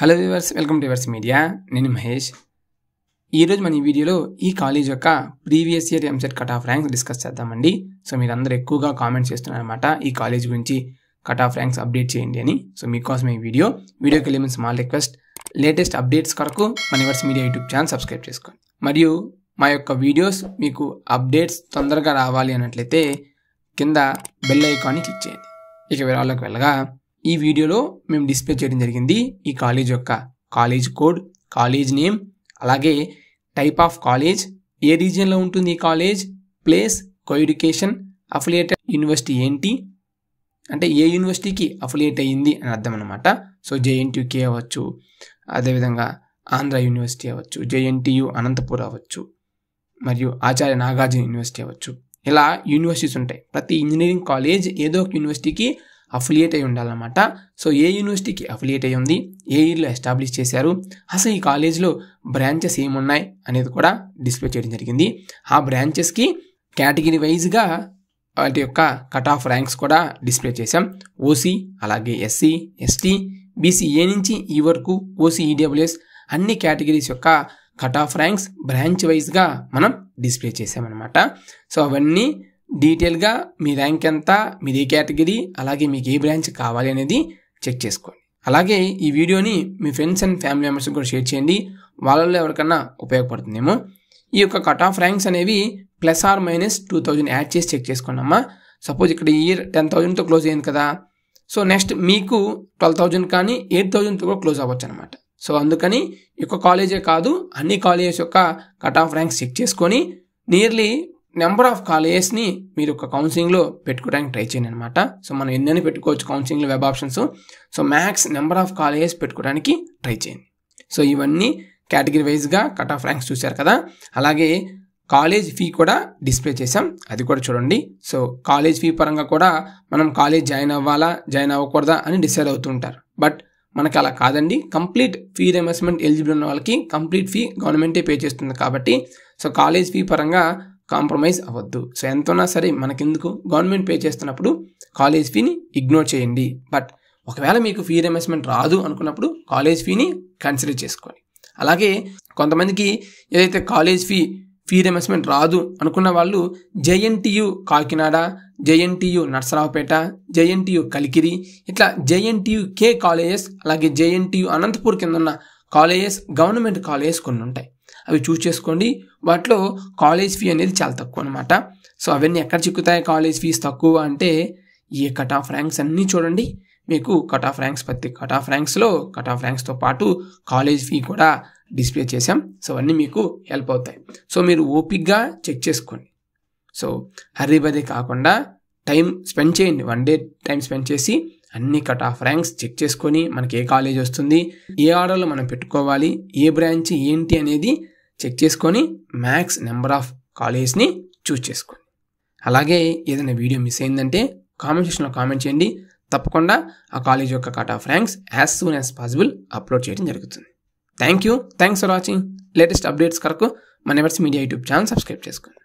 hello viewers welcome to viewers media నేను మహేష్ ఈరోజు మన ఈ వీడియోలో ఈ కాలేజ్ యొక్క previous year EAMCET cut off ranks discuss చేద్దామండి సో మీరు అందరూ ఎక్కువగా కామెంట్స్ చేస్తున్నారనమాట ఈ కాలేజ్ గురించి కట్ ఆఫ్ ర్యాంక్స్ అప్డేట్ చేయండి అని సో మీకోసం ఈ వీడియో వీడియోకి వెళ్ళి స్మాల్ రిక్వెస్ట్ లేటెస్ట్ అప్డేట్స్ కొరకు మన viewers media YouTube channel subscribe చేసుకోండి మరియు మా యొక్క వీడియోస్ మీకు అప్డేట్స్ తొందరగా రావాలి అన్నట్లయితే కింద బెల్ ఐకాన్ని క్లిక్ చేయండి ఇక వివరాల్లోకి వెళ్ళగా ఈ వీడియోలో మేము డిస్ప్లే చేయడం జరిగింది ఈ కాలేజ్ యొక్క కాలేజ్ కోడ్ కాలేజ్ నేమ్ అలాగే టైప్ ఆఫ్ కాలేజ్ ఏ రీజియన్లో ఉంటుంది ఈ college place education affiliated university ఏంటి అంటే ఏ యూనివర్సిటీకి అఫిలియేట్ అయ్యింది అని అర్థం అనమాట సో జేఎన్టీయూకే అవ్వచ్చు అదేవిధంగా ఆంధ్ర యూనివర్సిటీ అవ్వచ్చు జేఎన్టీయు అనంతపురం అవ్వచ్చు మరియు ఆచార్య నాగార్జున యూనివర్సిటీ అవ్వచ్చు ఇలా యూనివర్సిటీస్ ఉంటాయి ప్రతి ఇంజనీరింగ్ కాలేజ్ ఏదో ఒక యూనివర్సిటీకి అఫిలియేట్ అయి ఉండాలన్నమాట సో ఏ యూనివర్సిటీకి అఫిలియేట్ అయి ఉంది ఏ ఇయర్లో ఎస్టాబ్లిష్ చేశారు అసలు ఈ కాలేజ్లో బ్రాంచెస్ ఏమున్నాయి అనేది కూడా డిస్ప్లే చేయడం జరిగింది ఆ బ్రాంచెస్కి కేటగిరీ వైజ్గా వాటి యొక్క కట్ ఆఫ్ ర్యాంక్స్ కూడా డిస్ప్లే చేశాం ఓసీ అలాగే ఎస్సీ ఎస్టీ బీసీఏ నుంచి ఈ e వరకు ఈడబ్ల్యూఎస్ e అన్ని కేటగిరీస్ యొక్క కట్ ఆఫ్ ర్యాంక్స్ బ్రాంచ్ వైజ్గా మనం డిస్ప్లే చేసామన్నమాట సో అవన్నీ డీటెయిల్గా మీ ర్యాంక్ ఎంత మీది ఏ కేటగిరీ అలాగే మీకు ఏ బ్రాంచ్ కావాలి అనేది చెక్ చేసుకోండి అలాగే ఈ వీడియోని మీ ఫ్రెండ్స్ అండ్ ఫ్యామిలీ మెంబర్స్ కూడా షేర్ చేయండి వాళ్ళల్లో ఎవరికన్నా ఉపయోగపడుతుందేమో ఈ యొక్క కట్ ఆఫ్ ర్యాంక్స్ అనేవి plus or minus two thousand add చేసి చెక్ చేసుకోండి అమ్మా సపోజ్ ఇక్కడ ఇయర్ టెన్ థౌజండ్తో క్లోజ్ అయ్యింది కదా సో నెక్స్ట్ మీకు ట్వెల్వ్ థౌజండ్ కానీ ఎయిట్ థౌజండ్తో కూడా క్లోజ్ అవ్వచ్చు అనమాట సో అందుకని ఈ యొక్క కాలేజే కాదు అన్ని కాలేజెస్ యొక్క కట్ ఆఫ్ ర్యాంక్స్ చెక్ చేసుకొని నియర్లీ నెంబర్ ఆఫ్ కాలేజెస్ని మీరు ఒక కౌన్సిలింగ్లో పెట్టుకోవడానికి ట్రై చేయండి అనమాట సో మనం ఎన్నైనా పెట్టుకోవచ్చు కౌన్సిలింగ్లో web options so max number of colleges పెట్టుకోవడానికి ట్రై చేయండి సో ఇవన్నీ కేటగిరీ వైజ్గా కట్ ఆఫ్ ర్యాంక్స్ చూశారు కదా అలాగే కాలేజ్ ఫీ కూడా డిస్ప్లే చేసాం అది కూడా చూడండి సో కాలేజ్ ఫీ పరంగా కూడా మనం కాలేజ్ జాయిన్ అవ్వాలా జాయిన్ అవ్వకూడదా అని డిసైడ్ అవుతుంటారు బట్ మనకి అలా కాదండి కంప్లీట్ ఫీ రియంబర్స్మెంట్ ఎలిజిబుల్ ఉన్న వాళ్ళకి కంప్లీట్ ఫీ గవర్నమెంటే పే చేస్తుంది కాబట్టి సో కాలేజ్ ఫీ పరంగా కాంప్రమైజ్ అవ్వద్దు సో ఎంత ఉన్నా సరే మనకెందుకు గవర్నమెంట్ పే చేస్తున్నప్పుడు కాలేజ్ ఫీని ఇగ్నోర్ చేయండి బట్ ఒకవేళ మీకు ఫీ రిమెస్మెంట్ రాదు అనుకున్నప్పుడు కాలేజ్ ఫీని కన్సిడర్ చేసుకోండి అలాగే కొంతమందికి ఏదైతే కాలేజ్ ఫీ ఫీ రిమెస్మెంట్ రాదు అనుకున్న వాళ్ళు JNTU Kakinada JNTU Narasaraopet JNTU Kalikiri ఇట్లా జేఎన్టీయు కే కాలేజెస్ అలాగే జేఎన్టీయు అనంతపూర్ కింద ఉన్న కాలేజెస్ గవర్నమెంట్ కాలేజెస్ కొన్ని ఉంటాయి అవి చూస్ చేసుకోండి వాటిలో కాలేజ్ ఫీ అనేది చాలా తక్కువ అనమాట సో అవన్నీ ఎక్కడ చిక్కుతాయి కాలేజ్ ఫీజు తక్కువ అంటే ఈ కట్ ఆఫ్ ర్యాంక్స్ అన్నీ చూడండి మీకు కట్ ఆఫ్ ర్యాంక్స్ ప్రతి కట్ ఆఫ్ ర్యాంక్స్లో కట్ ఆఫ్ ర్యాంక్స్తో పాటు కాలేజ్ ఫీ కూడా డిస్ప్లే చేసాం సో అన్నీ మీకు హెల్ప్ అవుతాయి సో మీరు ఓపిక్గా చెక్ చేసుకోండి సో హరి బరీ కాకుండా టైం స్పెండ్ చేయండి వన్ డే టైం స్పెండ్ చేసి అన్ని కట్ ఆఫ్ ర్యాంక్స్ చెక్ చేసుకొని మనకి ఏ కాలేజ్ వస్తుంది ఏ ఆర్డర్లో మనం పెట్టుకోవాలి ఏ బ్రాంచ్ ఏంటి అనేది చెక్ చేసుకొని మ్యాక్స్ నెంబర్ ఆఫ్ కాలేజెస్ని చూస్ చేసుకోండి అలాగే ఏదైనా వీడియో మిస్ అయిందంటే కామెంట్ సెక్షన్లో కామెంట్ చేయండి తప్పకుండా ఆ కాలేజ్ యొక్క cut off ranks as soon as possible upload చేయడం జరుగుతుంది thank you thanks for watching latest updates కొరకు మన మీడియా యూట్యూబ్ ఛానల్ సబ్స్క్రైబ్ చేసుకోండి